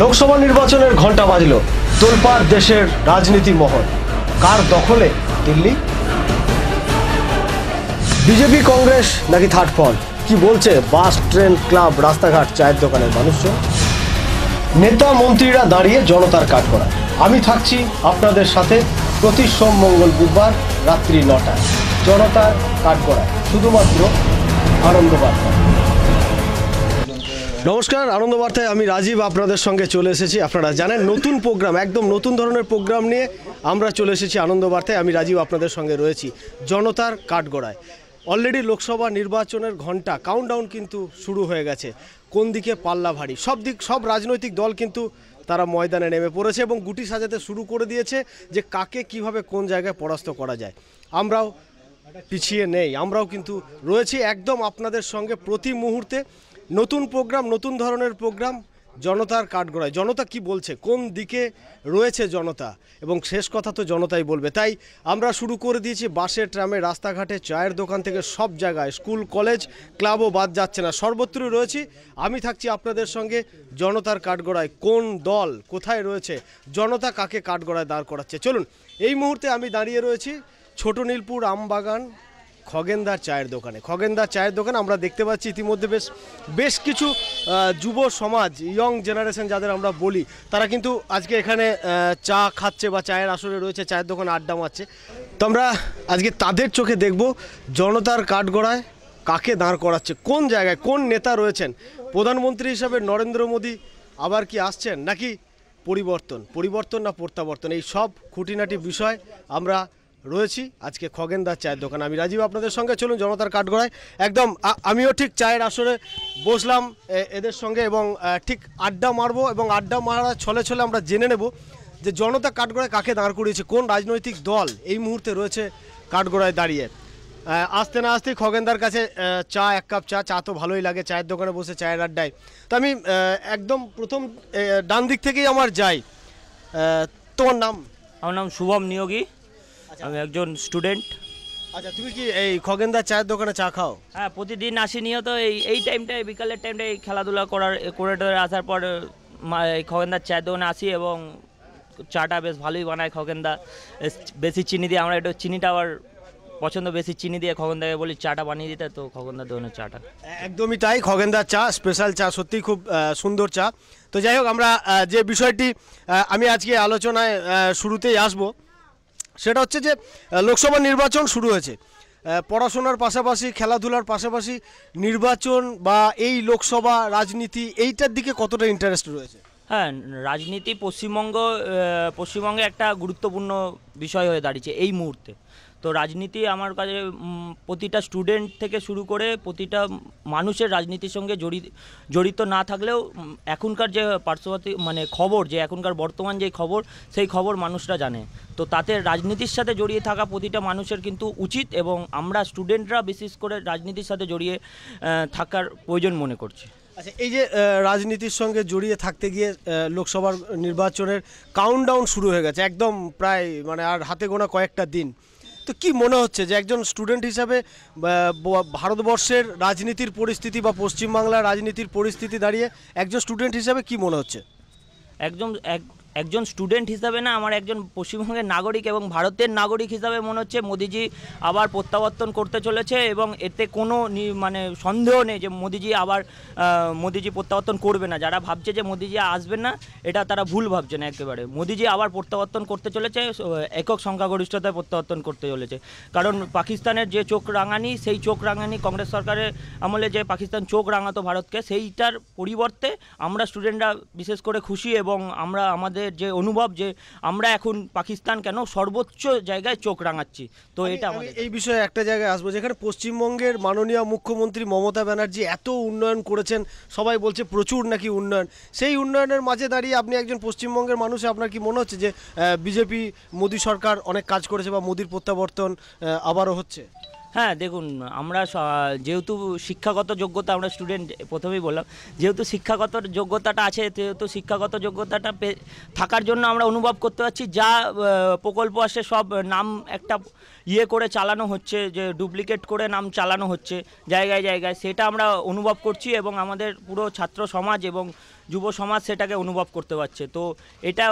লোকসভা নির্বাচনের ঘণ্টা বাজল তোলপার দেশের রাজনীতি মহল কার দখলে দিল্লি বিজেপি কংগ্রেস নাকি থার্ড ফল কি বলছে বাস ট্রেন ক্লাব রাস্তাঘাট চায়ের দোকানের মানুষজন নেতা মন্ত্রীরা দাঁড়িয়ে জনতার কাঠ করা আমি থাকছি আপনাদের সাথে প্রতি সোম মঙ্গল বুধবার রাত্রি নটায় জনতার কাঠ করা শুধুমাত্র আনন্দবার্তা নমস্কার আনন্দ বার্তায় আমি রাজীব আপনাদের সঙ্গে চলে এসেছি আপনারা জানেন নতুন প্রোগ্রাম একদম নতুন ধরনের প্রোগ্রাম নিয়ে আমরা চলে এসেছি আনন্দ বার্তায় আমি রাজীব আপনাদের সঙ্গে রয়েছি জনতার কাঠগড়ায় অলরেডি লোকসভা নির্বাচনের ঘন্টা কাউন্টডাউন কিন্তু শুরু হয়ে গেছে কোন দিকে পাল্লা ভারী সব দিক সব রাজনৈতিক দল কিন্তু তারা ময়দানে নেমে পড়েছে এবং গুটি সাজাতে শুরু করে দিয়েছে যে কাকে কিভাবে কোন জায়গায় পরাস্ত করা যায় আমরাও পিছিয়ে নেই আমরাও কিন্তু রয়েছি একদম আপনাদের সঙ্গে প্রতি মুহূর্তে নতুন প্রোগ্রাম নতুন ধরনের প্রোগ্রাম জনতার কাঠগড়ায় জনতা কি বলছে কোন দিকে রয়েছে জনতা এবং শেষ কথা তো জনতাই বলবে তাই আমরা শুরু করে দিয়েছি বাসে ট্রামে রাস্তাঘাটে চায়ের দোকান থেকে সব জায়গায় স্কুল কলেজ ক্লাবও বাদ যাচ্ছে না সর্বত্রই রয়েছি আমি থাকছি আপনাদের সঙ্গে জনতার কাঠগড়ায় কোন দল কোথায় রয়েছে জনতা কাকে কাঠগড়ায় দাঁড় করাচ্ছে চলুন এই মুহূর্তে আমি দাঁড়িয়ে রয়েছি ছোট নীলপুর আমবাগান খগেনদার চায়ের দোকানে খগেনদার চায়ের দোকান আমরা দেখতে পাচ্ছি ইতিমধ্যে বেশ বেশ কিছু যুব সমাজ ইয়ং জেনারেশন যাদের আমরা বলি তারা কিন্তু আজকে এখানে চা খাচ্ছে বা চায়ের আসরে রয়েছে চায়ের দোকানে আড্ডা মারছে তো আমরা আজকে তাদের চোখে দেখব জনতার কাঠগড়ায় কাকে দাঁড় করাচ্ছে কোন জায়গায় কোন নেতা রয়েছেন প্রধানমন্ত্রী হিসাবে নরেন্দ্র মোদী আবার কি আসছেন নাকি পরিবর্তন পরিবর্তন না প্রত্যাবর্তন এই সব খুঁটিনাটি বিষয় আমরা রয়েছি আজকে খগেনদার চায়ের দোকান আমি রাজীব আপনাদের সঙ্গে চলুন জনতার কাঠগড়ায় একদম আমিও ঠিক চায়ের আসরে বসলাম এদের সঙ্গে এবং ঠিক আড্ডা মারবো এবং আড্ডা মারার ছলে ছলে আমরা জেনে নেব যে জনতা কাঠগড়ায় কাকে দাঁড় করিয়েছে কোন রাজনৈতিক দল এই মুহূর্তে রয়েছে কাঠগড়ায় দাঁড়িয়ে আসতে না আসতেই খগেনদার কাছে চা এক কাপ চা চা তো ভালোই লাগে চায়ের দোকানে বসে চায়ের আড্ডায় তো আমি একদম প্রথম ডান দিক থেকেই আমার যাই তোমার নাম আমার নাম শুভম নিয়োগী আচ্ছা। আমি একজন স্টুডেন্ট আচ্ছা তুমি কি এই খগেনদার চায়ের দোকানে চা খাও হ্যাঁ প্রতিদিন আসি নিয়ত এই এই টাইমটায় বিকালের টাইমটায় এই খেলাধুলা করার করে আসার পর এই খগেন্দার চায়ের দোকানে আসি এবং চাটা বেশ ভালোই বানায় খগেনদা বেশি চিনি দিয়ে আমরা একটু চিনিটা আবার পছন্দ বেশি চিনি দিয়ে খগেন্দাকে বলি চাটা বানিয়ে দিতে তো খগেন্দার দোকানে চাটা একদমই তাই খগেন্দার চা স্পেশাল চা সত্যি খুব সুন্দর চা তো যাই হোক আমরা যে বিষয়টি আমি আজকে আলোচনায় শুরুতেই আসবো সেটা হচ্ছে যে লোকসভা নির্বাচন শুরু হয়েছে পড়াশোনার পাশাপাশি খেলাধুলার পাশাপাশি নির্বাচন বা এই লোকসভা রাজনীতি এইটার দিকে কতটা ইন্টারেস্ট রয়েছে হ্যাঁ রাজনীতি পশ্চিমবঙ্গ পশ্চিমবঙ্গে একটা গুরুত্বপূর্ণ বিষয় হয়ে দাঁড়িয়েছে এই মুহূর্তে তো রাজনীতি আমার কাছে প্রতিটা স্টুডেন্ট থেকে শুরু করে প্রতিটা মানুষের রাজনীতির সঙ্গে জড়িত জড়িত না থাকলেও এখনকার যে পার্শ্ববর্তী মানে খবর যে এখনকার বর্তমান যে খবর সেই খবর মানুষরা জানে তো তাতে রাজনীতির সাথে জড়িয়ে থাকা প্রতিটা মানুষের কিন্তু উচিত এবং আমরা স্টুডেন্টরা বিশেষ করে রাজনীতির সাথে জড়িয়ে থাকার প্রয়োজন মনে করছি আচ্ছা এই যে রাজনীতির সঙ্গে জড়িয়ে থাকতে গিয়ে লোকসভার নির্বাচনের কাউন্টডাউন শুরু হয়ে গেছে একদম প্রায় মানে আর হাতে গোনা কয়েকটা দিন তো কি মনে হচ্ছে যে একজন স্টুডেন্ট হিসাবে ভারতবর্ষের রাজনীতির পরিস্থিতি বা পশ্চিমবাংলার রাজনীতির পরিস্থিতি দাঁড়িয়ে একজন স্টুডেন্ট হিসাবে কি মনে হচ্ছে একজন এক একজন স্টুডেন্ট হিসাবে না আমার একজন পশ্চিমবঙ্গের নাগরিক এবং ভারতের নাগরিক হিসাবে মনে হচ্ছে মোদিজি আবার প্রত্যাবর্তন করতে চলেছে এবং এতে কোনো মানে সন্দেহ নেই যে মোদিজি আবার মোদিজি প্রত্যাবর্তন করবে না যারা ভাবছে যে মোদিজি আসবেন না এটা তারা ভুল ভাবছে না একেবারে মোদিজি আবার প্রত্যাবর্তন করতে চলেছে একক সংখ্যাগরিষ্ঠতায় প্রত্যাবর্তন করতে চলেছে কারণ পাকিস্তানের যে চোখ রাঙানি সেই চোখ রাঙানি কংগ্রেস সরকারের আমলে যে পাকিস্তান চোখ রাঙাতো ভারতকে সেইটার পরিবর্তে আমরা স্টুডেন্টরা বিশেষ করে খুশি এবং আমরা আমাদের আমাদের যে অনুভব যে আমরা এখন পাকিস্তান কেন সর্বোচ্চ জায়গায় চোখ রাঙাচ্ছি তো এটা আমাদের এই বিষয়ে একটা জায়গায় আসবো যেখানে পশ্চিমবঙ্গের মাননীয় মুখ্যমন্ত্রী মমতা ব্যানার্জি এত উন্নয়ন করেছেন সবাই বলছে প্রচুর নাকি উন্নয়ন সেই উন্নয়নের মাঝে দাঁড়িয়ে আপনি একজন পশ্চিমবঙ্গের মানুষ আপনার কি মনে হচ্ছে যে বিজেপি মোদী সরকার অনেক কাজ করেছে বা মোদীর প্রত্যাবর্তন আবারও হচ্ছে হ্যাঁ দেখুন আমরা যেহেতু শিক্ষাগত যোগ্যতা আমরা স্টুডেন্ট প্রথমেই বললাম যেহেতু শিক্ষাগত যোগ্যতাটা আছে সেহেতু শিক্ষাগত যোগ্যতাটা থাকার জন্য আমরা অনুভব করতে পারছি যা প্রকল্প আসে সব নাম একটা ইয়ে করে চালানো হচ্ছে যে ডুপ্লিকেট করে নাম চালানো হচ্ছে জায়গায় জায়গায় সেটা আমরা অনুভব করছি এবং আমাদের পুরো ছাত্র সমাজ এবং যুব সমাজ সেটাকে অনুভব করতে পারছে তো এটা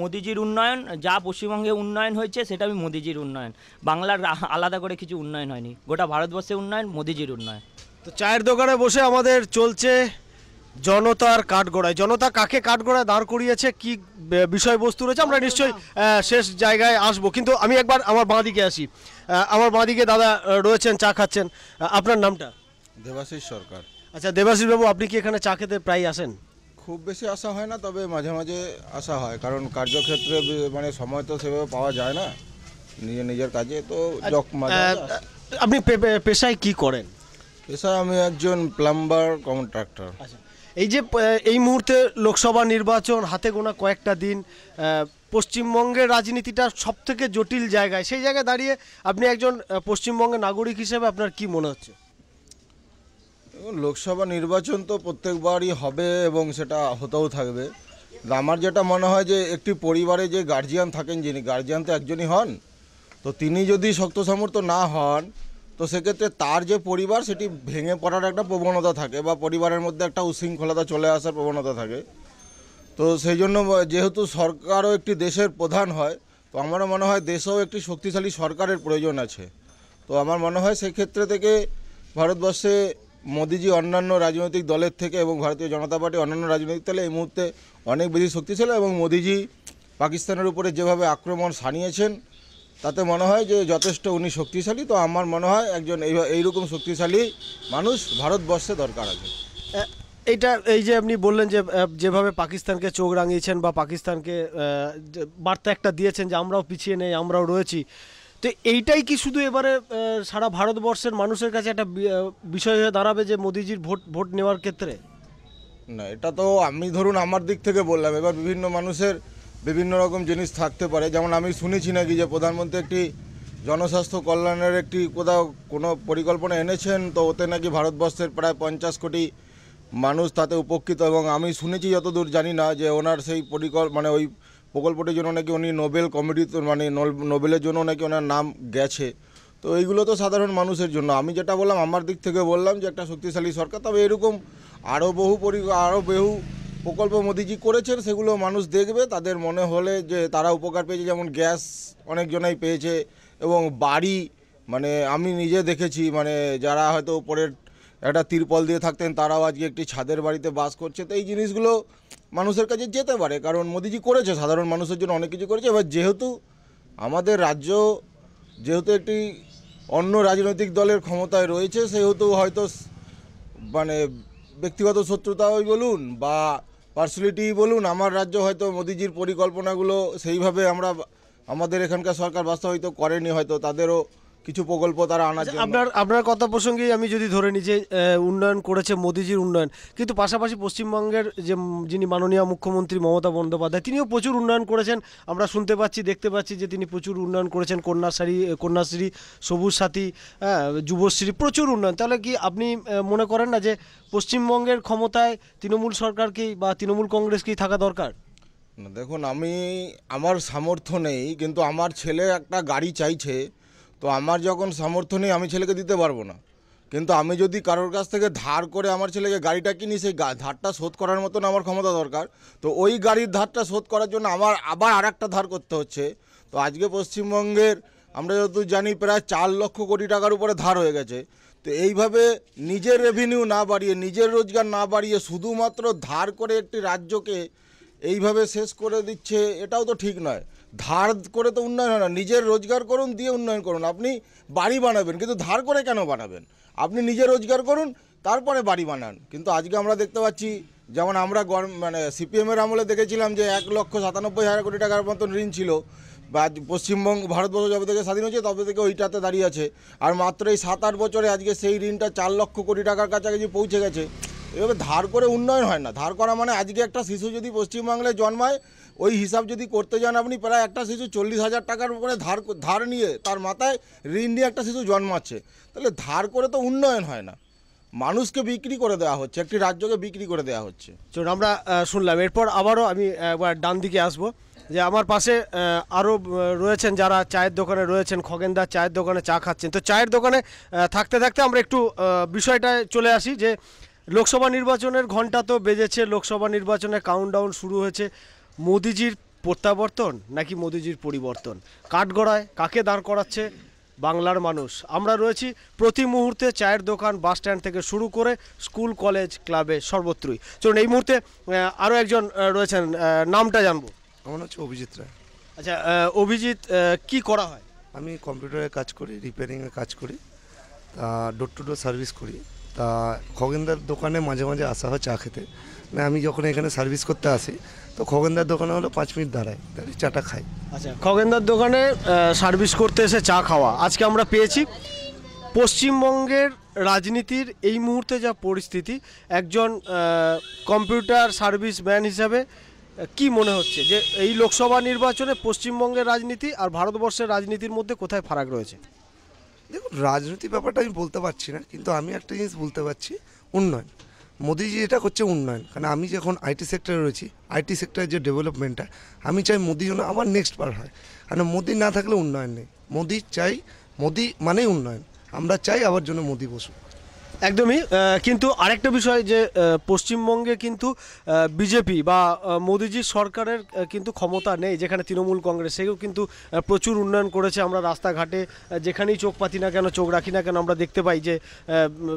মোদিজির উন্নয়ন যা পশ্চিমবঙ্গে উন্নয়ন হয়েছে সেটা আমি মোদিজির উন্নয়ন বাংলার আলাদা করে কিছু উন্নয়ন হয়নি গোটা ভারতবর্ষে উন্নয়ন মোদিজির উন্নয়ন তো চায়ের দোকানে বসে আমাদের চলছে জনতার কাঠগোড়ায় জনতা কাকে কাঠগড়ায় দাঁড় করিয়েছে কি বিষয়বস্তু রয়েছে আমরা নিশ্চয়ই শেষ জায়গায় আসব কিন্তু আমি একবার আমার বাঁ দিকে আসি আমার বাঁ দিকে দাদা রয়েছেন চা খাচ্ছেন আপনার নামটা দেবাশিস সরকার আচ্ছা দেবাশিস বাবু আপনি কি এখানে চা খেতে প্রায় আসেন খুব বেশি আসা হয় না তবে মাঝে মাঝে আসা হয় কারণ কার্যক্ষেত্রে মানে সময় তো সেভাবে পাওয়া যায় না নিজের নিজের কাজে তো আচ্ছা, আপনি পেশায় কি করেন পেশায় আমি একজন প্লাম্বার কন্ট্রাক্টর আচ্ছা এই যে এই মুহূর্তে লোকসভা নির্বাচন হাতে গোনা কয়েকটা দিন পশ্চিমবঙ্গের রাজনীতিটা সব থেকে জটিল জায়গায় সেই জায়গায় দাঁড়িয়ে আপনি একজন পশ্চিমবঙ্গের নাগরিক হিসেবে আপনার কি মনে হচ্ছে লোকসভা নির্বাচন তো প্রত্যেকবারই হবে এবং সেটা হতেও থাকবে আমার যেটা মনে হয় যে একটি পরিবারে যে গার্জিয়ান থাকেন যিনি গার্জিয়ান তো একজনই হন তো তিনি যদি শক্ত সামর্থ্য না হন তো সেক্ষেত্রে তার যে পরিবার সেটি ভেঙে পড়ার একটা প্রবণতা থাকে বা পরিবারের মধ্যে একটা উশৃঙ্খলতা চলে আসার প্রবণতা থাকে তো সেই জন্য যেহেতু সরকারও একটি দেশের প্রধান হয় তো আমারও মনে হয় দেশেও একটি শক্তিশালী সরকারের প্রয়োজন আছে তো আমার মনে হয় সেক্ষেত্রে থেকে ভারতবর্ষে মোদিজি অন্যান্য রাজনৈতিক দলের থেকে এবং ভারতীয় জনতা পার্টি অন্যান্য রাজনৈতিক দলে এই মুহূর্তে অনেক বেশি শক্তিশালী এবং মোদিজি পাকিস্তানের উপরে যেভাবে আক্রমণ সানিয়েছেন তাতে মনে হয় যে যথেষ্ট উনি শক্তিশালী তো আমার মনে হয় একজন এই এইরকম শক্তিশালী মানুষ ভারতবর্ষে দরকার আছে এইটা এই যে আপনি বললেন যে যেভাবে পাকিস্তানকে চোখ রাঙিয়েছেন বা পাকিস্তানকে বার্তা একটা দিয়েছেন যে আমরাও পিছিয়ে নেই আমরাও রয়েছি তো এইটাই কি শুধু এবারে সারা ভারতবর্ষের মানুষের কাছে একটা বিষয় হয়ে দাঁড়াবে যে মোদিজির ভোট ভোট নেওয়ার ক্ষেত্রে না এটা তো আমি ধরুন আমার দিক থেকে বললাম এবার বিভিন্ন মানুষের বিভিন্ন রকম জিনিস থাকতে পারে যেমন আমি শুনেছি নাকি যে প্রধানমন্ত্রী একটি জনস্বাস্থ্য কল্যাণের একটি কোথাও কোনো পরিকল্পনা এনেছেন তো ওতে নাকি ভারতবর্ষের প্রায় পঞ্চাশ কোটি মানুষ তাতে উপকৃত এবং আমি শুনেছি যতদূর জানি না যে ওনার সেই পরিকল মানে ওই প্রকল্পটির জন্য নাকি উনি নোবেল কমিটি মানে নোবেলের জন্য নাকি ওনার নাম গেছে তো এইগুলো তো সাধারণ মানুষের জন্য আমি যেটা বললাম আমার দিক থেকে বললাম যে একটা শক্তিশালী সরকার তবে এরকম আরও বহু পরি আরও বহু প্রকল্প মোদিজি করেছেন সেগুলো মানুষ দেখবে তাদের মনে হলে যে তারা উপকার পেয়েছে যেমন গ্যাস অনেকজনাই পেয়েছে এবং বাড়ি মানে আমি নিজে দেখেছি মানে যারা হয়তো উপরের একটা তিরপল দিয়ে থাকতেন তারাও আজকে একটি ছাদের বাড়িতে বাস করছে তো এই জিনিসগুলো মানুষের কাছে যেতে পারে কারণ মোদিজি করেছে সাধারণ মানুষের জন্য অনেক কিছু করেছে এবার যেহেতু আমাদের রাজ্য যেহেতু একটি অন্য রাজনৈতিক দলের ক্ষমতায় রয়েছে সেহেতু হয়তো মানে ব্যক্তিগত শত্রুতাই বলুন বা পার্সোনালিটি বলুন আমার রাজ্য হয়তো মোদিজির পরিকল্পনাগুলো সেইভাবে আমরা আমাদের এখানকার সরকার বাস্তবায়িত করেনি হয়তো তাদেরও কিছু প্রকল্প তারা আনার জন্য আপনার আপনার কথা প্রসঙ্গেই আমি যদি ধরে নিই যে উন্নয়ন করেছে মোদিজির উন্নয়ন কিন্তু পাশাপাশি পশ্চিমবঙ্গের যে যিনি মাননীয় মুখ্যমন্ত্রী মমতা বন্দ্যোপাধ্যায় তিনিও প্রচুর উন্নয়ন করেছেন আমরা শুনতে পাচ্ছি দেখতে পাচ্ছি যে তিনি প্রচুর উন্নয়ন করেছেন কন্যাশ্রী কন্যাশ্রী সবুজ সাথী হ্যাঁ, যুবশ্রী প্রচুর উন্নয়ন তাহলে কি আপনি মনে করেন না যে পশ্চিমবঙ্গের ক্ষমতায় তৃণমূল সরকারকেই বা তৃণমূল কংগ্রেসকেই থাকা দরকার দেখুন আমি আমার সামর্থ্য নেই কিন্তু আমার ছেলে একটা গাড়ি চাইছে তো আমার যখন সামর্থ্য নেই আমি ছেলেকে দিতে পারবো না কিন্তু আমি যদি কারোর কাছ থেকে ধার করে আমার ছেলেকে গাড়িটা কিনি সেই ধারটা শোধ করার মতন আমার ক্ষমতা দরকার তো ওই গাড়ির ধারটা শোধ করার জন্য আমার আবার আর ধার করতে হচ্ছে তো আজকে পশ্চিমবঙ্গের আমরা যত জানি প্রায় চার লক্ষ কোটি টাকার উপরে ধার হয়ে গেছে তো এইভাবে নিজের রেভিনিউ না বাড়িয়ে নিজের রোজগার না বাড়িয়ে শুধুমাত্র ধার করে একটি রাজ্যকে এইভাবে শেষ করে দিচ্ছে এটাও তো ঠিক নয় ধার করে তো উন্নয়ন হয় না নিজের রোজগার করুন দিয়ে উন্নয়ন করুন আপনি বাড়ি বানাবেন কিন্তু ধার করে কেন বানাবেন আপনি নিজে রোজগার করুন তারপরে বাড়ি বানান কিন্তু আজকে আমরা দেখতে পাচ্ছি যেমন আমরা মানে সিপিএমের আমলে দেখেছিলাম যে এক লক্ষ সাতানব্বই হাজার কোটি টাকার মতন ঋণ ছিল বা পশ্চিমবঙ্গ ভারতবর্ষ যবে থেকে স্বাধীন হয়েছে তবে থেকে ওইটাতে দাঁড়িয়ে আছে আর মাত্র এই সাত আট বছরে আজকে সেই ঋণটা চার লক্ষ কোটি টাকার কাছাকাছি পৌঁছে গেছে এভাবে ধার করে উন্নয়ন হয় না ধার করা মানে আজকে একটা শিশু যদি পশ্চিমবাংলায় জন্মায় ওই হিসাব যদি করতে যান আপনি প্রায় একটা শিশু চল্লিশ হাজার টাকার উপরে ধার ধার নিয়ে তার মাথায় ঋণ নিয়ে একটা শিশু জন্মাচ্ছে তাহলে ধার করে তো উন্নয়ন হয় না মানুষকে বিক্রি করে দেওয়া হচ্ছে একটি রাজ্যকে বিক্রি করে দেওয়া হচ্ছে চলুন আমরা শুনলাম এরপর আবারও আমি একবার ডান দিকে আসবো যে আমার পাশে আরও রয়েছেন যারা চায়ের দোকানে রয়েছেন খগেনদা চায়ের দোকানে চা খাচ্ছেন তো চায়ের দোকানে থাকতে থাকতে আমরা একটু বিষয়টায় চলে আসি যে লোকসভা নির্বাচনের ঘন্টা তো বেজেছে লোকসভা নির্বাচনে কাউন্টডাউন শুরু হয়েছে মোদিজির প্রত্যাবর্তন নাকি মোদিজির পরিবর্তন কাঠগড়ায় কাকে দাঁড় করাচ্ছে বাংলার মানুষ আমরা রয়েছি প্রতি মুহূর্তে চায়ের দোকান বাস স্ট্যান্ড থেকে শুরু করে স্কুল কলেজ ক্লাবে সর্বত্রই চলুন এই মুহূর্তে আরও একজন রয়েছেন নামটা জানবো আমার হচ্ছে অভিজিৎ রায় আচ্ছা অভিজিৎ কি করা হয় আমি কম্পিউটারে কাজ করি রিপেয়ারিংয়ে কাজ করি তা ডোর টু ডোর সার্ভিস করি তা খগেন্দার দোকানে মাঝে মাঝে আসা হয় চা খেতে আমি যখন এখানে সার্ভিস করতে আসি তো খগেনদার দোকানে হলো পাঁচ মিনিট দাঁড়ায় চাটা খাই আচ্ছা খগেনদার দোকানে সার্ভিস করতে এসে চা খাওয়া আজকে আমরা পেয়েছি পশ্চিমবঙ্গের রাজনীতির এই মুহূর্তে যা পরিস্থিতি একজন কম্পিউটার সার্ভিস ম্যান হিসাবে কি মনে হচ্ছে যে এই লোকসভা নির্বাচনে পশ্চিমবঙ্গের রাজনীতি আর ভারতবর্ষের রাজনীতির মধ্যে কোথায় ফারাক রয়েছে দেখুন রাজনীতি ব্যাপারটা আমি বলতে পারছি না কিন্তু আমি একটা জিনিস বলতে পারছি উন্নয়ন মোদিজি এটা করছে উন্নয়ন কারণ আমি যখন আইটি সেক্টরে রয়েছি আইটি সেক্টরের যে ডেভেলপমেন্টটা আমি চাই মোদি যেন আবার নেক্সট পার হয় কারণ মোদি না থাকলে উন্নয়ন নেই মোদি চাই মোদি মানেই উন্নয়ন আমরা চাই আবার জন্য মোদি বসুক একদমই কিন্তু আরেকটা বিষয় যে পশ্চিমবঙ্গে কিন্তু বিজেপি বা মোদিজির সরকারের কিন্তু ক্ষমতা নেই যেখানে তৃণমূল কংগ্রেস সেও কিন্তু প্রচুর উন্নয়ন করেছে আমরা রাস্তাঘাটে যেখানেই চোখ পাতি না কেন চোখ রাখি না কেন আমরা দেখতে পাই যে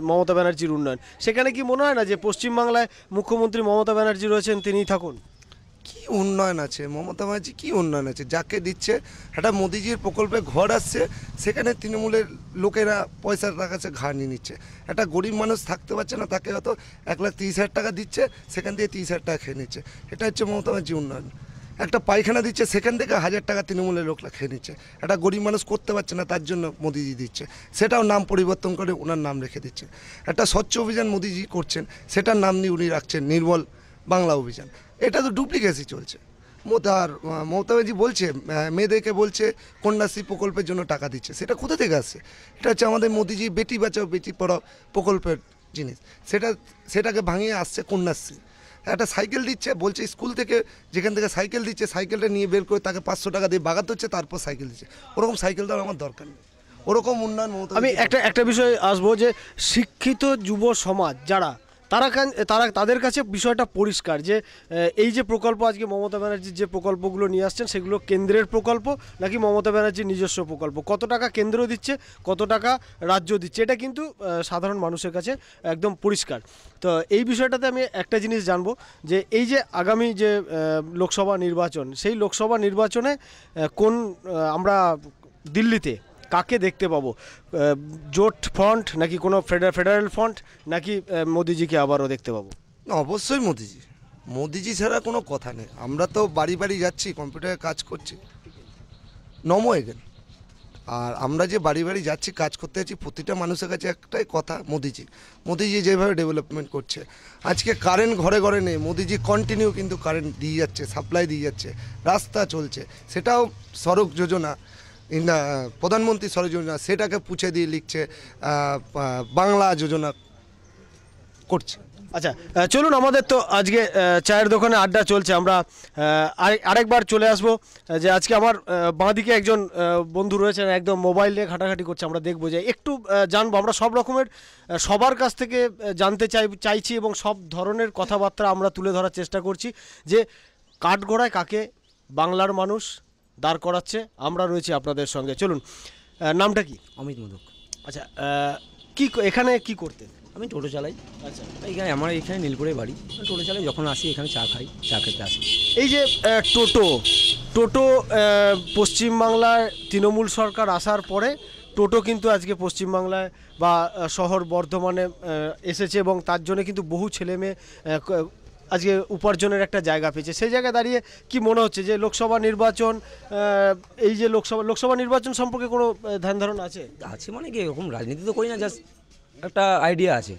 মমতা ব্যানার্জির উন্নয়ন সেখানে কি মনে হয় না যে পশ্চিমবাংলায় মুখ্যমন্ত্রী মমতা ব্যানার্জি রয়েছেন তিনিই থাকুন কি উন্নয়ন আছে মমতা ব্যানার্জি কী উন্নয়ন আছে যাকে দিচ্ছে একটা মোদিজির প্রকল্পে ঘর আসছে সেখানে তৃণমূলের লোকেরা পয়সা টাকা কাছে ঘা নিয়ে নিচ্ছে একটা গরিব মানুষ থাকতে পারছে না তাকে হয়তো এক লাখ তিরিশ হাজার টাকা দিচ্ছে সেখান থেকে তিরিশ হাজার টাকা খেয়ে নিচ্ছে এটা হচ্ছে মমতা ব্যানার্জি উন্নয়ন একটা পায়খানা দিচ্ছে সেখান থেকে হাজার টাকা তৃণমূলের লোকরা খেয়ে নিচ্ছে একটা গরিব মানুষ করতে পারছে না তার জন্য মোদিজি দিচ্ছে সেটাও নাম পরিবর্তন করে ওনার নাম রেখে দিচ্ছে একটা স্বচ্ছ অভিযান মোদিজি করছেন সেটার নাম নিয়ে উনি রাখছেন নির্মল বাংলা অভিযান এটা তো ডুপ্লিকেসি চলছে মোতার মমতা বলছে মেয়েদেরকে বলছে কন্যাশ্রী প্রকল্পের জন্য টাকা দিচ্ছে সেটা কোথা থেকে আসছে এটা হচ্ছে আমাদের মোদিজি বেটি বাঁচাও বেটি পড়াও প্রকল্পের জিনিস সেটা সেটাকে ভাঙিয়ে আসছে কন্যাশ্রী একটা সাইকেল দিচ্ছে বলছে স্কুল থেকে যেখান থেকে সাইকেল দিচ্ছে সাইকেলটা নিয়ে বের করে তাকে পাঁচশো টাকা দিয়ে বাগাতে হচ্ছে তারপর সাইকেল দিচ্ছে ওরকম সাইকেল দেওয়ার আমার দরকার নেই ওরকম উন্নয়ন আমি একটা একটা বিষয়ে আসবো যে শিক্ষিত যুব সমাজ যারা তারা তারা তাদের কাছে বিষয়টা পরিষ্কার যে এই যে প্রকল্প আজকে মমতা ব্যানার্জির যে প্রকল্পগুলো নিয়ে আসছেন সেগুলো কেন্দ্রের প্রকল্প নাকি মমতা ব্যানার্জির নিজস্ব প্রকল্প কত টাকা কেন্দ্র দিচ্ছে কত টাকা রাজ্য দিচ্ছে এটা কিন্তু সাধারণ মানুষের কাছে একদম পরিষ্কার তো এই বিষয়টাতে আমি একটা জিনিস জানবো যে এই যে আগামী যে লোকসভা নির্বাচন সেই লোকসভা নির্বাচনে কোন আমরা দিল্লিতে কাকে দেখতে পাবো জোট ফ্রন্ট নাকি কোনো ফেডারেল ফ্রন্ট নাকি মোদিজিকে আবারও দেখতে পাবো অবশ্যই মোদিজি মোদিজি ছাড়া কোনো কথা নেই আমরা তো বাড়ি বাড়ি যাচ্ছি কম্পিউটারে কাজ করছি নমো এগেন আর আমরা যে বাড়ি বাড়ি যাচ্ছি কাজ করতে যাচ্ছি প্রতিটা মানুষের কাছে একটাই কথা মোদিজি মোদিজি যেভাবে ডেভেলপমেন্ট করছে আজকে কারেন্ট ঘরে ঘরে নেই মোদিজি কন্টিনিউ কিন্তু কারেন্ট দিয়ে যাচ্ছে সাপ্লাই দিয়ে যাচ্ছে রাস্তা চলছে সেটাও সড়ক যোজনা প্রধানমন্ত্রী সড়ক যোজনা সেটাকে পুছে দিয়ে লিখছে বাংলা যোজনা করছে আচ্ছা চলুন আমাদের তো আজকে চায়ের দোকানে আড্ডা চলছে আমরা আরেকবার চলে আসব যে আজকে আমার বাঁদিকে একজন বন্ধু রয়েছেন মানে একদম মোবাইল নিয়ে ঘাটাঘাটি করছে আমরা দেখবো যে একটু জানবো আমরা সব রকমের সবার কাছ থেকে জানতে চাই চাইছি এবং সব ধরনের কথাবার্তা আমরা তুলে ধরার চেষ্টা করছি যে কাঠগড়ায় কাকে বাংলার মানুষ দাঁড় করাচ্ছে আমরা রয়েছি আপনাদের সঙ্গে চলুন নামটা কি অমিত মধুক আচ্ছা কি এখানে কি করতে আমি টোটো চালাই আচ্ছা এখানে আমার এখানে নীলপুরে বাড়ি টোটো চালাই যখন আসি এখানে চা খাই চা খেতে আসি এই যে টোটো টোটো পশ্চিমবাংলায় তৃণমূল সরকার আসার পরে টোটো কিন্তু আজকে পশ্চিমবাংলায় বা শহর বর্ধমানে এসেছে এবং তার জন্য কিন্তু বহু ছেলে মেয়ে আজকে উপার্জনের একটা জায়গা পেয়েছে সেই জায়গায় দাঁড়িয়ে কি মনে হচ্ছে যে লোকসভা নির্বাচন এই যে লোকসভা লোকসভা নির্বাচন সম্পর্কে কোনো ধ্যান ধারণা আছে আছে মানে কি এরকম রাজনীতি তো করি না জাস্ট একটা আইডিয়া আছে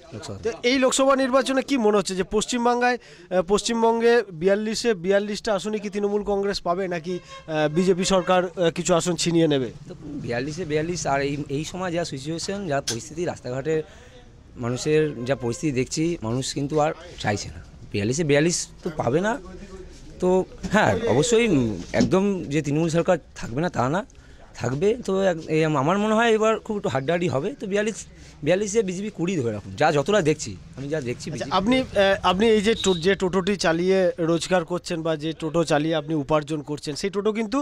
এই লোকসভা নির্বাচনে কি মনে হচ্ছে যে পশ্চিমবাঙ্গায় পশ্চিমবঙ্গে বিয়াল্লিশে বিয়াল্লিশটা আসনে কি তৃণমূল কংগ্রেস পাবে নাকি বিজেপি সরকার কিছু আসন ছিনিয়ে নেবে বিয়াল্লিশে বিয়াল্লিশ আর এই এই সময় যা সিচুয়েশন যা পরিস্থিতি রাস্তাঘাটে মানুষের যা পরিস্থিতি দেখছি মানুষ কিন্তু আর চাইছে না বিয়াল্লিশে বিয়াল্লিশ তো পাবে না তো হ্যাঁ অবশ্যই একদম যে তৃণমূল সরকার থাকবে না তা না থাকবে তো আমার মনে হয় এবার খুব একটু হাড্ডাহাডি হবে তো বিয়াল্লিশ বিয়াল্লিশে বিজেপি কুড়ি ধরে রাখুন যা যতটা দেখছি আমি যা দেখছি আচ্ছা, আপনি আপনি এই যে যে টোটোটি চালিয়ে রোজগার করছেন বা যে টোটো চালিয়ে আপনি উপার্জন করছেন সেই টোটো কিন্তু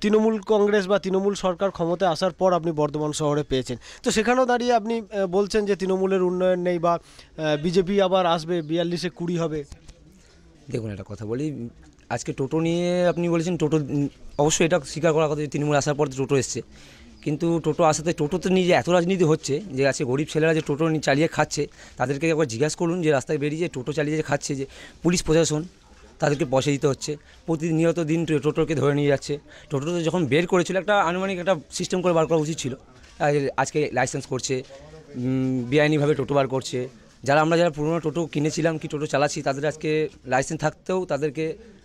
তৃণমূল কংগ্রেস বা তৃণমূল সরকার ক্ষমতায় আসার পর আপনি বর্ধমান শহরে পেয়েছেন তো সেখানেও দাঁড়িয়ে আপনি বলছেন যে তৃণমূলের উন্নয়ন নেই বা বিজেপি আবার আসবে বিয়াল্লিশে কুড়ি হবে দেখুন একটা কথা বলি আজকে টোটো নিয়ে আপনি বলেছেন টোটো অবশ্যই এটা স্বীকার করার কথা যে তৃণমূল আসার পর টোটো এসছে কিন্তু টোটো আসাতে টোটোতে নিয়ে যে এত রাজনীতি হচ্ছে যে আছে গরিব ছেলেরা যে টোটো চালিয়ে খাচ্ছে তাদেরকে একবার জিজ্ঞাসা করুন যে রাস্তায় বেরিয়ে যে টোটো চালিয়ে যে খাচ্ছে যে পুলিশ প্রশাসন তাদেরকে পয়সা দিতে হচ্ছে প্রতিনিয়ত দিন টোটোকে ধরে নিয়ে যাচ্ছে টোটোতে যখন বের করেছিল একটা আনুমানিক একটা সিস্টেম করে বার করা উচিত ছিল আজকে লাইসেন্স করছে বেআইনিভাবে টোটো বার করছে যারা আমরা যারা পুরোনো টোটো কিনেছিলাম কি টোটো চালাচ্ছি তাদের আজকে লাইসেন্স থাকতেও তাদেরকে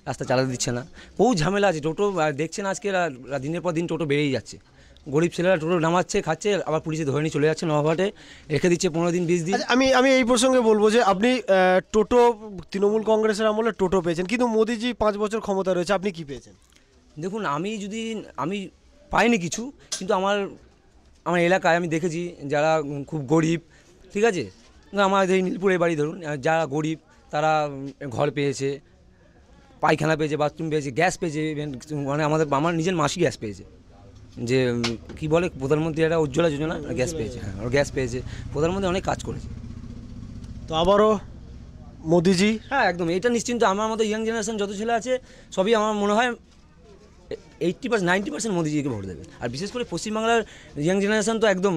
রাস্তা চালাতে দিচ্ছে না বহু ঝামেলা আছে টোটো দেখছেন আজকে দিনের পর দিন টোটো বেড়েই যাচ্ছে গরিব ছেলেরা টোটো নামাচ্ছে খাচ্ছে আবার পুলিশে ধরে নিয়ে চলে যাচ্ছে নভাটে রেখে দিচ্ছে পনেরো দিন বিশ দিন আচ্ছা, আমি আমি এই প্রসঙ্গে বলবো যে আপনি টোটো তৃণমূল কংগ্রেসের আমলে টোটো পেয়েছেন কিন্তু মোদিজি পাঁচ বছর ক্ষমতা রয়েছে আপনি কি পেয়েছেন দেখুন আমি যদি আমি পাইনি কিছু কিন্তু আমার আমার এলাকায় আমি দেখেছি যারা খুব গরিব ঠিক আছে আমাদের নীলপুরের বাড়ি ধরুন যারা গরিব তারা ঘর পেয়েছে পায়খানা পেয়েছে বাথরুম পেয়েছে গ্যাস পেয়েছে মানে আমাদের আমার নিজের মাসি গ্যাস পেয়েছে যে কি বলে প্রধানমন্ত্রী একটা উজ্জ্বলা যোজনা গ্যাস পেয়েছে হ্যাঁ গ্যাস পেয়েছে প্রধানমন্ত্রী অনেক কাজ করেছে তো আবারও মোদিজি হ্যাঁ একদম এটা নিশ্চিন্ত আমার মতো ইয়াং জেনারেশন যত ছেলে আছে সবই আমার মনে হয় এইটটি পার্সেন্ট নাইনটি পার্সেন্ট মোদিজিকে ভোট দেবে আর বিশেষ করে পশ্চিমবাংলার ইয়াং জেনারেশন তো একদম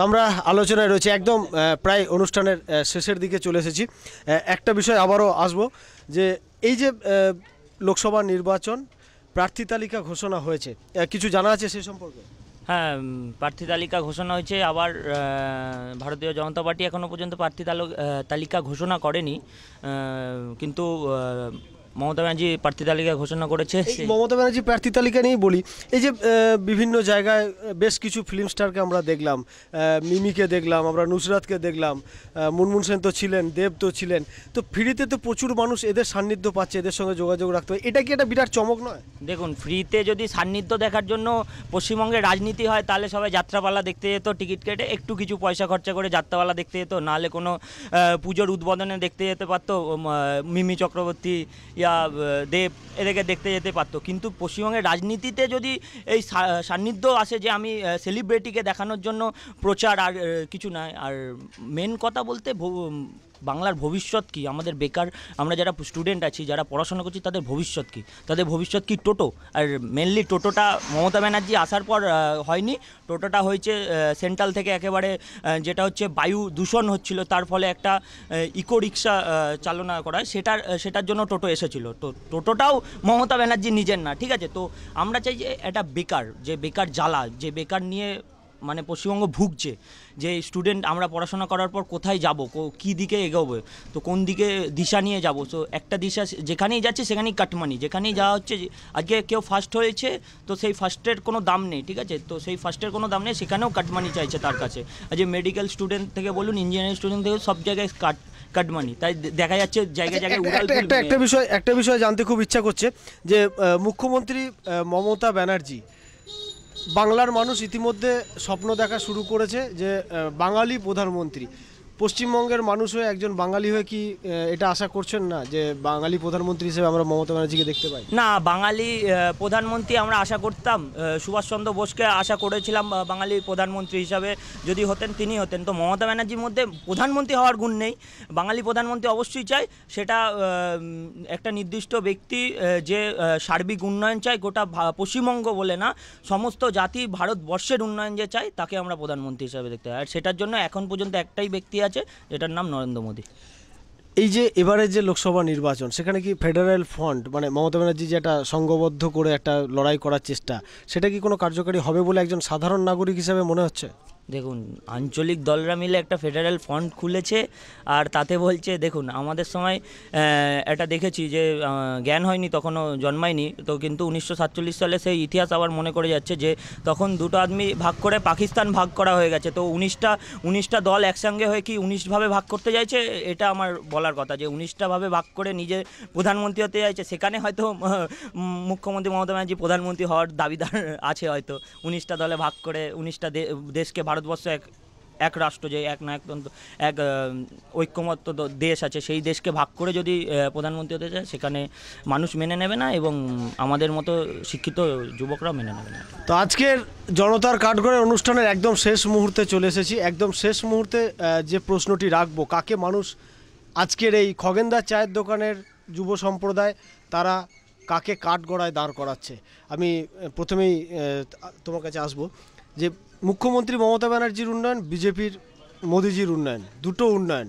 তো আমরা আলোচনায় রয়েছে একদম প্রায় অনুষ্ঠানের শেষের দিকে চলে এসেছি একটা বিষয় আবারও আসব যে এই যে লোকসভা নির্বাচন প্রার্থী তালিকা ঘোষণা হয়েছে কিছু জানা আছে সে সম্পর্কে হ্যাঁ প্রার্থী তালিকা ঘোষণা হয়েছে আবার ভারতীয় জনতা পার্টি এখনও পর্যন্ত প্রার্থী তালিকা ঘোষণা করেনি কিন্তু মমতা ব্যানার্জি প্রার্থী তালিকা ঘোষণা করেছে মমতা ব্যানার্জি প্রার্থী তালিকা নিয়েই বলি এই যে বিভিন্ন জায়গায় বেশ কিছু ফিল্ম স্টারকে আমরা দেখলাম মিমিকে দেখলাম আমরা নুসরাতকে দেখলাম মুনমুন সেন তো ছিলেন দেব তো ছিলেন তো ফ্রিতে তো প্রচুর মানুষ এদের সান্নিধ্য পাচ্ছে এদের সঙ্গে যোগাযোগ রাখতে হয় এটা কি একটা বিরাট চমক নয় দেখুন ফ্রিতে যদি সান্নিধ্য দেখার জন্য পশ্চিমবঙ্গে রাজনীতি হয় তাহলে সবাই যাত্রাপালা দেখতে যেত টিকিট কেটে একটু কিছু পয়সা খরচা করে যাত্রাপালা দেখতে যেত নাহলে কোনো পুজোর উদ্বোধনে দেখতে যেতে পারতো মিমি চক্রবর্তী ইয়া দেব এদেরকে দেখতে যেতে পারতো কিন্তু পশ্চিমবঙ্গের রাজনীতিতে যদি এই সান্নিধ্য আসে যে আমি সেলিব্রিটিকে দেখানোর জন্য প্রচার আর কিছু নয় আর মেন কথা বলতে বাংলার ভবিষ্যৎ কি আমাদের বেকার আমরা যারা স্টুডেন্ট আছি যারা পড়াশোনা করছি তাদের ভবিষ্যৎ কি তাদের ভবিষ্যৎ কি টোটো আর মেনলি টোটোটা মমতা ব্যানার্জি আসার পর হয়নি টোটোটা হয়েছে সেন্ট্রাল থেকে একেবারে যেটা হচ্ছে বায়ু দূষণ হচ্ছিল তার ফলে একটা ইকো রিক্সা চালনা করা সেটার সেটার জন্য টোটো এসেছিল তো টোটোটাও মমতা ব্যানার্জি নিজের না ঠিক আছে তো আমরা চাই যে এটা বেকার যে বেকার জ্বালা যে বেকার নিয়ে মানে পশ্চিমবঙ্গ ভুগছে যে স্টুডেন্ট আমরা পড়াশোনা করার পর কোথায় যাব কী দিকে এগোবে তো কোন দিকে দিশা নিয়ে যাব তো একটা দিশা যেখানেই যাচ্ছে সেখানেই কাটমানি যেখানেই যাওয়া হচ্ছে আজকে কেউ ফার্স্ট হয়েছে তো সেই ফার্স্টের কোনো দাম নেই ঠিক আছে তো সেই ফার্স্টের কোনো দাম নেই সেখানেও কাটমানি চাইছে তার কাছে আর যে মেডিকেল স্টুডেন্ট থেকে বলুন ইঞ্জিনিয়ারিং স্টুডেন্ট থেকে সব জায়গায় কাট কাটমানি তাই দেখা যাচ্ছে জায়গায় আচ্ছা, জায়গায় একটা একটা বিষয় একটা বিষয় জানতে খুব ইচ্ছা করছে যে মুখ্যমন্ত্রী মমতা ব্যানার্জি বাংলার মানুষ ইতিমধ্যে স্বপ্ন দেখা শুরু করেছে যে বাঙালি প্রধানমন্ত্রী পশ্চিমবঙ্গের মানুষ হয়ে একজন বাঙালি হয়ে কি এটা আশা করছেন না যে বাঙালি প্রধানমন্ত্রী হিসেবে আমরা মমতা ব্যানার্জিকে দেখতে পাই না বাঙালি প্রধানমন্ত্রী আমরা আশা করতাম সুভাষচন্দ্র বোসকে আশা করেছিলাম বাঙালি প্রধানমন্ত্রী হিসাবে যদি হতেন তিনি হতেন তো মমতা ব্যানার্জির মধ্যে প্রধানমন্ত্রী হওয়ার গুণ নেই বাঙালি প্রধানমন্ত্রী অবশ্যই চায় সেটা একটা নির্দিষ্ট ব্যক্তি যে সার্বিক উন্নয়ন চায় গোটা পশ্চিমবঙ্গ বলে না সমস্ত জাতি ভারতবর্ষের উন্নয়ন যে চায় তাকে আমরা প্রধানমন্ত্রী হিসাবে দেখতে পাই আর সেটার জন্য এখন পর্যন্ত একটাই ব্যক্তি আছে আছে যেটার নাম নরেন্দ্র মোদী এই যে এবারে যে লোকসভা নির্বাচন সেখানে কি ফেডারেল ফ্রন্ট মানে মমতা ব্যানার্জি যে একটা সংঘবদ্ধ করে একটা লড়াই করার চেষ্টা সেটা কি কোনো কার্যকারী হবে বলে একজন সাধারণ নাগরিক হিসাবে মনে হচ্ছে দেখুন আঞ্চলিক দলরা মিলে একটা ফেডারেল ফন্ড খুলেছে আর তাতে বলছে দেখুন আমাদের সময় এটা দেখেছি যে জ্ঞান হয়নি তখনও জন্মায়নি তো কিন্তু উনিশশো সালে সেই ইতিহাস আবার মনে করে যাচ্ছে যে তখন দুটো আদমি ভাগ করে পাকিস্তান ভাগ করা হয়ে গেছে তো উনিশটা উনিশটা দল একসঙ্গে হয়ে কি উনিশভাবে ভাগ করতে চাইছে এটা আমার বলার কথা যে উনিশটাভাবে ভাগ করে নিজে প্রধানমন্ত্রী হতে চাইছে সেখানে হয়তো মুখ্যমন্ত্রী মমতা ব্যানার্জি প্রধানমন্ত্রী হওয়ার দাবিদার আছে হয়তো উনিশটা দলে ভাগ করে উনিশটা দেশকে ভারত ভারতবর্ষ এক এক রাষ্ট্র যে এক না একদম এক ঐক্যমত্য দেশ আছে সেই দেশকে ভাগ করে যদি প্রধানমন্ত্রী হতে চায় সেখানে মানুষ মেনে নেবে না এবং আমাদের মতো শিক্ষিত যুবকরাও মেনে নেবে না তো আজকের জনতার কাঠগড়ে অনুষ্ঠানের একদম শেষ মুহূর্তে চলে এসেছি একদম শেষ মুহূর্তে যে প্রশ্নটি রাখবো কাকে মানুষ আজকের এই খগেন্দার চায়ের দোকানের যুব সম্প্রদায় তারা কাকে কাঠগড়ায় দাঁড় করাচ্ছে আমি প্রথমেই তোমার কাছে আসবো যে মুখ্যমন্ত্রী মমতা ব্যানার্জির উন্নয়ন বিজেপির মোদিজির উন্নয়ন দুটো উন্নয়ন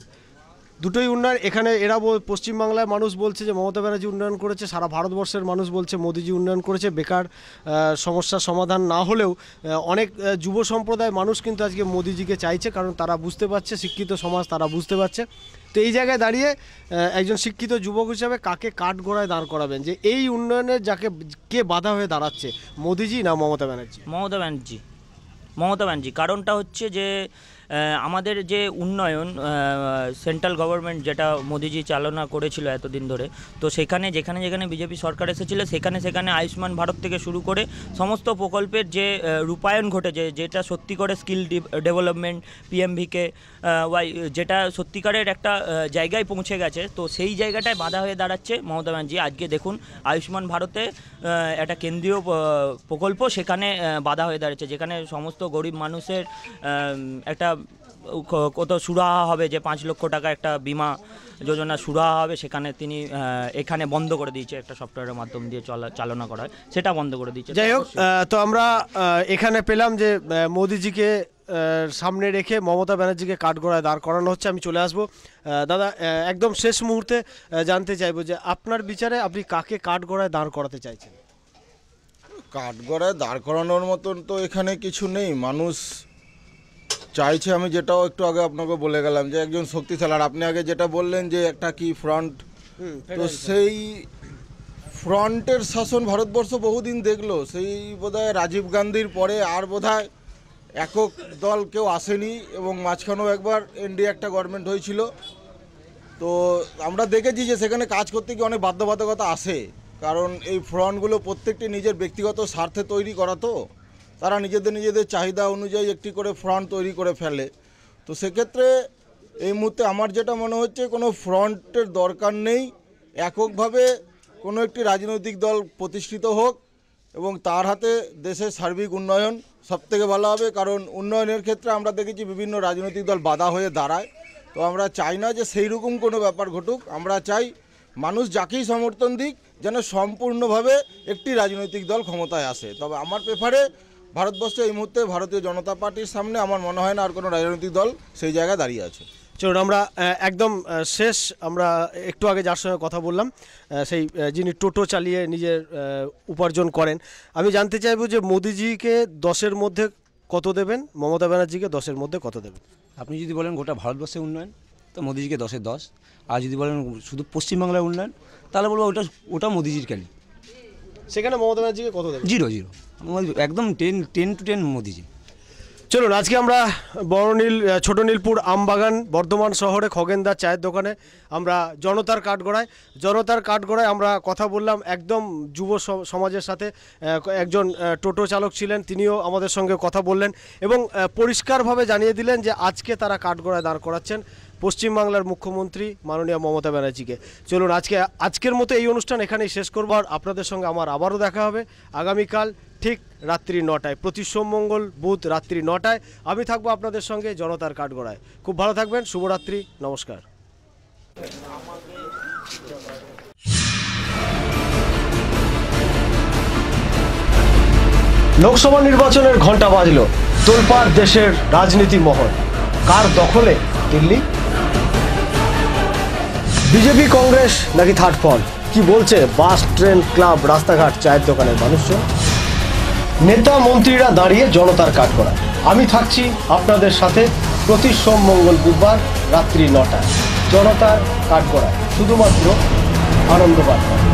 দুটোই উন্নয়ন এখানে এরা পশ্চিমবাংলায় মানুষ বলছে যে মমতা ব্যানার্জি উন্নয়ন করেছে সারা ভারতবর্ষের মানুষ বলছে মোদিজি উন্নয়ন করেছে বেকার সমস্যার সমাধান না হলেও অনেক যুব সম্প্রদায় মানুষ কিন্তু আজকে মোদিজিকে চাইছে কারণ তারা বুঝতে পারছে শিক্ষিত সমাজ তারা বুঝতে পারছে তো এই জায়গায় দাঁড়িয়ে একজন শিক্ষিত যুবক হিসাবে কাকে কাঠগোড়ায় দাঁড় করাবেন যে এই উন্নয়নের যাকে কে বাধা হয়ে দাঁড়াচ্ছে মোদিজি না মমতা ব্যানার্জি মমতা ব্যানার্জি মমতা ব্যানার্জি কারণটা হচ্ছে যে আমাদের যে উন্নয়ন সেন্ট্রাল গভর্নমেন্ট যেটা মোদিজি চালনা করেছিল এতদিন ধরে তো সেখানে যেখানে যেখানে বিজেপি সরকার এসেছিলো সেখানে সেখানে আয়ুষ্মান ভারত থেকে শুরু করে সমস্ত প্রকল্পের যে রূপায়ণ ঘটেছে যেটা সত্যি করে স্কিল ডেভেলপমেন্ট পিএমভিকে ওয়াই যেটা সত্যিকারের একটা জায়গায় পৌঁছে গেছে তো সেই জায়গাটায় বাধা হয়ে দাঁড়াচ্ছে মমতা ব্যানার্জি আজকে দেখুন আয়ুষ্মান ভারতে একটা কেন্দ্রীয় প্রকল্প সেখানে বাধা হয়ে দাঁড়াচ্ছে যেখানে সমস্ত গরিব মানুষের একটা কত সুরাহা হবে যে পাঁচ লক্ষ টাকা একটা বিমা যোজনা সুরাহা হবে সেখানে তিনি এখানে বন্ধ করে দিয়েছে একটা সফটওয়্যারের মাধ্যম দিয়ে চলা চালনা করা সেটা বন্ধ করে দিয়েছে যাই হোক তো আমরা এখানে পেলাম যে মোদিজিকে সামনে রেখে মমতা ব্যানার্জিকে কাঠগড়ায় দাঁড় করানো হচ্ছে আমি চলে আসব দাদা একদম শেষ মুহূর্তে জানতে চাইব যে আপনার বিচারে আপনি কাকে কাঠগড়ায় দাঁড় করাতে চাইছেন কাঠগড়ায় দাঁড় করানোর মতন তো এখানে কিছু নেই মানুষ চাইছে আমি যেটাও একটু আগে আপনাকে বলে গেলাম যে একজন শক্তি আর আপনি আগে যেটা বললেন যে একটা কি ফ্রন্ট তো সেই ফ্রন্টের শাসন ভারতবর্ষ বহুদিন দেখলো সেই বোধহয় রাজীব গান্ধীর পরে আর বোধহয় একক দল কেউ আসেনি এবং মাঝখানেও একবার এনডিএ একটা গভর্নমেন্ট হয়েছিল তো আমরা দেখেছি যে সেখানে কাজ করতে গিয়ে অনেক বাধ্যবাধকতা আসে কারণ এই ফ্রন্টগুলো প্রত্যেকটি নিজের ব্যক্তিগত স্বার্থে তৈরি করা তো তারা নিজেদের নিজেদের চাহিদা অনুযায়ী একটি করে ফ্রন্ট তৈরি করে ফেলে তো সেক্ষেত্রে এই মুহূর্তে আমার যেটা মনে হচ্ছে কোনো ফ্রন্টের দরকার নেই এককভাবে কোনো একটি রাজনৈতিক দল প্রতিষ্ঠিত হোক এবং তার হাতে দেশের সার্বিক উন্নয়ন সবথেকে ভালো হবে কারণ উন্নয়নের ক্ষেত্রে আমরা দেখেছি বিভিন্ন রাজনৈতিক দল বাধা হয়ে দাঁড়ায় তো আমরা চাই না যে সেই রকম কোনো ব্যাপার ঘটুক আমরা চাই মানুষ যাকেই সমর্থন দিক যেন সম্পূর্ণভাবে একটি রাজনৈতিক দল ক্ষমতায় আসে তবে আমার পেপারে ভারতবর্ষে এই মুহূর্তে ভারতীয় জনতা পার্টির সামনে আমার মনে হয় না আর কোনো রাজনৈতিক দল সেই জায়গায় দাঁড়িয়ে আছে চলুন আমরা একদম শেষ আমরা একটু আগে যার সঙ্গে কথা বললাম সেই যিনি টোটো চালিয়ে নিজের উপার্জন করেন আমি জানতে চাইব যে মোদিজিকে দশের মধ্যে কত দেবেন মমতা ব্যানার্জিকে দশের মধ্যে কত দেবেন আপনি যদি বলেন গোটা ভারতবর্ষে উন্নয়ন তো মোদিজিকে দশে দশ আর যদি বলেন শুধু পশ্চিমবাংলার উন্নয়ন তাহলে বলবো ওটা ওটা মোদিজির ক্যালি সেখানে মমতা ব্যানার্জিকে কত দেবেন জিরো জিরো একদম ten ten to ten Modiji চলুন আজকে আমরা বড়নীল ছোট নীলপুর আমবাগান বর্ধমান শহরে খগেনদার চায়ের দোকানে আমরা জনতার কাঠগড়ায় জনতার কাঠগড়ায় আমরা কথা বললাম একদম যুব সমাজের সাথে একজন টোটো চালক ছিলেন তিনিও আমাদের সঙ্গে কথা বললেন এবং পরিষ্কারভাবে জানিয়ে দিলেন যে আজকে তারা কাঠগড়ায় দাঁড় করাচ্ছেন পশ্চিমবাংলার মুখ্যমন্ত্রী মাননীয় মমতা ব্যানার্জিকে চলুন আজকে আজকের মতো এই অনুষ্ঠান এখানেই শেষ করবো আর আপনাদের সঙ্গে আমার আবারও দেখা হবে আগামীকাল ঠিক রাত্রি নটায় প্রতি সোমঙ্গল বুধ রাত্রি নটায় আমি থাকবো আপনাদের সঙ্গে জনতার কাঠগড়ায় খুব ভালো থাকবেন শুভরাত্রি নমস্কার লোকসভা নির্বাচনের ঘণ্টা বাজল তোলপাড় দেশের রাজনীতি মহল কার দখলে দিল্লি বিজেপি কংগ্রেস নাকি থার্ড ফ্রন্ট কি বলছে বাস ট্রেন ক্লাব রাস্তাঘাট চায়ের দোকানের মানুষজন নেতা মন্ত্রীরা দাঁড়িয়ে জনতার কাঠ করা আমি থাকছি আপনাদের সাথে প্রতি সোম মঙ্গল বুধবার রাত্রি নটায় জনতার কাঠ করা শুধুমাত্র আনন্দবাজার